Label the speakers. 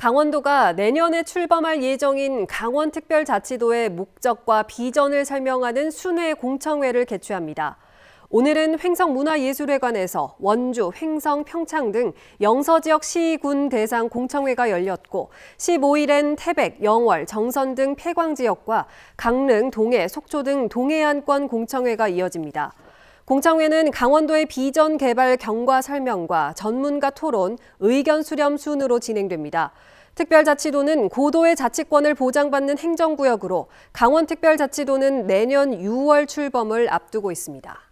Speaker 1: 강원도가 내년에 출범할 예정인 강원특별자치도의 목적과 비전을 설명하는 순회 공청회를 개최합니다. 오늘은 횡성문화예술회관에서 원주, 횡성, 평창 등 영서지역 시군 대상 공청회가 열렸고 15일엔 태백, 영월, 정선 등 폐광지역과 강릉, 동해, 속초 등 동해안권 공청회가 이어집니다. 공청회는 강원도의 비전 개발 경과 설명과 전문가 토론, 의견 수렴 순으로 진행됩니다. 특별자치도는 고도의 자치권을 보장받는 행정구역으로 강원특별자치도는 내년 6월 출범을 앞두고 있습니다.